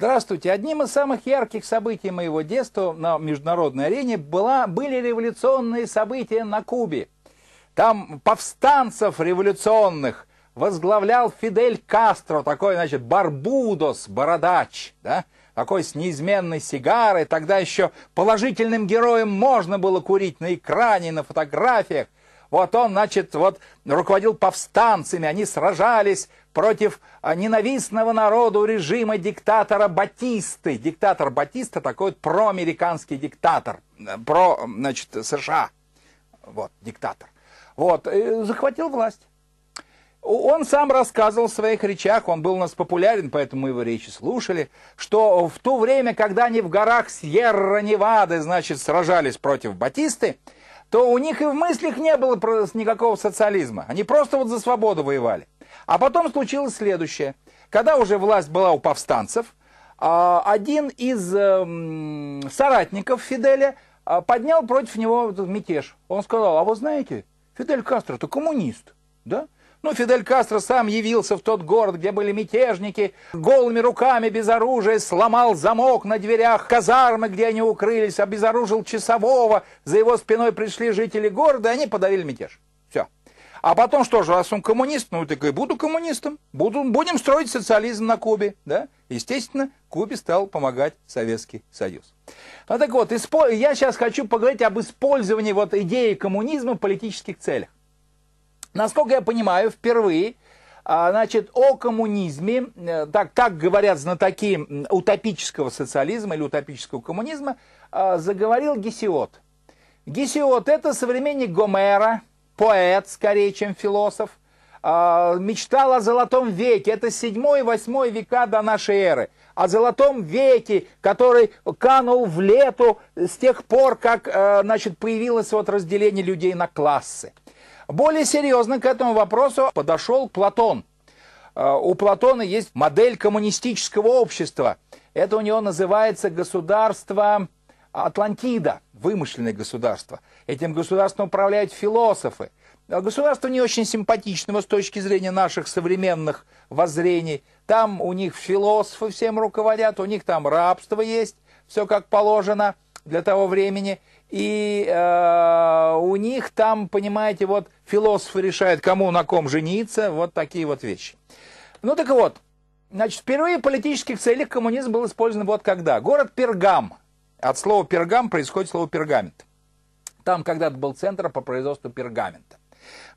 Здравствуйте. Одним из самых ярких событий моего детства на международной арене была, были революционные события на Кубе. Там повстанцев революционных возглавлял Фидель Кастро, такой, значит, барбудос, бородач, да? такой с неизменной сигарой. Тогда еще положительным героем можно было курить на экране, на фотографиях. Вот он, значит, вот руководил повстанцами, они сражались против а, ненавистного народу режима диктатора Батисты. Диктатор Батиста такой вот проамериканский диктатор, э, про, значит, США. Вот, диктатор. Вот, захватил власть. Он сам рассказывал в своих речах, он был у нас популярен, поэтому мы его речи слушали, что в то время, когда они в горах Сьерра-Невады, значит, сражались против Батисты, то у них и в мыслях не было никакого социализма. Они просто вот за свободу воевали. А потом случилось следующее. Когда уже власть была у повстанцев, а, один из эм, соратников Фиделя а, поднял против него мятеж. Он сказал, а вы знаете, Фидель Кастро-то коммунист, да? Ну, Фидель Кастро сам явился в тот город, где были мятежники, голыми руками, без оружия, сломал замок на дверях казармы, где они укрылись, обезоружил часового, за его спиной пришли жители города, и они подавили мятеж. Все. А потом что же, раз он коммунист, ну, так и буду коммунистом, буду, будем строить социализм на Кубе, да? Естественно, Кубе стал помогать Советский Союз. Ну, так вот, я сейчас хочу поговорить об использовании вот идеи коммунизма в политических целях. Насколько я понимаю, впервые а, значит, о коммунизме, э, так, так говорят знатоки утопического социализма или утопического коммунизма, а, заговорил Гесиот. Гесиот – это современник Гомера, поэт скорее, чем философ, а, мечтал о золотом веке, это 7-8 века до нашей эры, о золотом веке, который канул в лету с тех пор, как э, значит, появилось вот разделение людей на классы. Более серьезно к этому вопросу подошел Платон. Э, у Платона есть модель коммунистического общества. Это у него называется государство Атлантида, вымышленное государство. Этим государством управляют философы. А государство не очень симпатичного с точки зрения наших современных воззрений. Там у них философы всем руководят, у них там рабство есть, все как положено для того времени. И э, у них там, понимаете, вот философы решают, кому на ком жениться, вот такие вот вещи. Ну так вот, значит, впервые в политических целях коммунизм был использован вот когда. Город Пергам. От слова Пергам происходит слово пергамент. Там когда-то был центр по производству пергамента.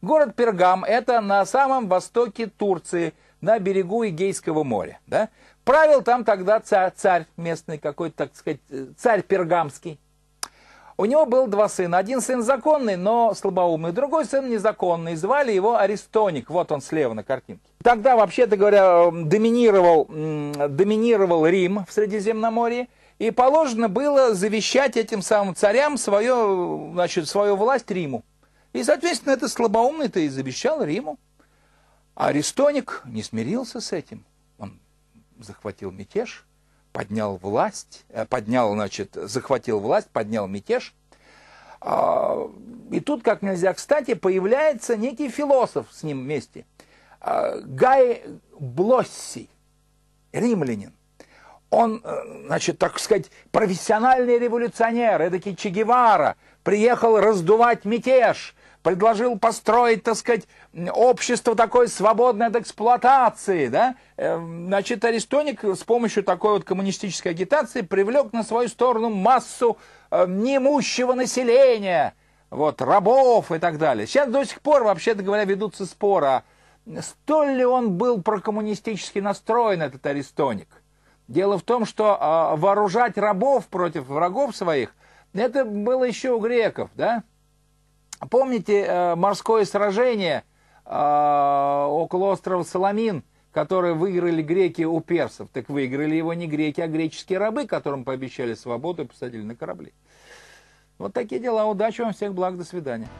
Город Пергам – это на самом востоке Турции, на берегу Эгейского моря. Да? Правил там тогда царь, царь местный какой-то, так сказать, э, царь пергамский. У него был два сына. Один сын законный, но слабоумный. Другой сын незаконный. Звали его Аристоник. Вот он слева на картинке. Тогда, вообще-то говоря, доминировал, доминировал Рим в Средиземноморье. И положено было завещать этим самым царям свою, значит, свою власть Риму. И, соответственно, это слабоумный-то и завещал Риму. А Аристоник не смирился с этим. Он захватил мятеж – поднял власть, э, поднял, значит, захватил власть, поднял мятеж. А, и тут, как нельзя кстати, появляется некий философ с ним вместе. А, Гай Блосси, римлянин. Он, э, значит, так сказать, профессиональный революционер, эдакий Че Гевара, приехал раздувать мятеж – предложил построить, так сказать, общество такое свободное от эксплуатации, да, эм, значит, Аристоник с помощью такой вот коммунистической агитации привлек на свою сторону массу эм, неимущего населения, вот, рабов и так далее. Сейчас до сих пор, вообще-то говоря, ведутся споры, а столь ли он был прокоммунистически настроен, этот Аристоник. Дело в том, что а, вооружать рабов против врагов своих, это было еще у греков, да, Помните э, морское сражение э, около острова Соломин, которое выиграли греки у персов? Так выиграли его не греки, а греческие рабы, которым пообещали свободу и посадили на корабли. Вот такие дела. Удачи вам всех благ. До свидания.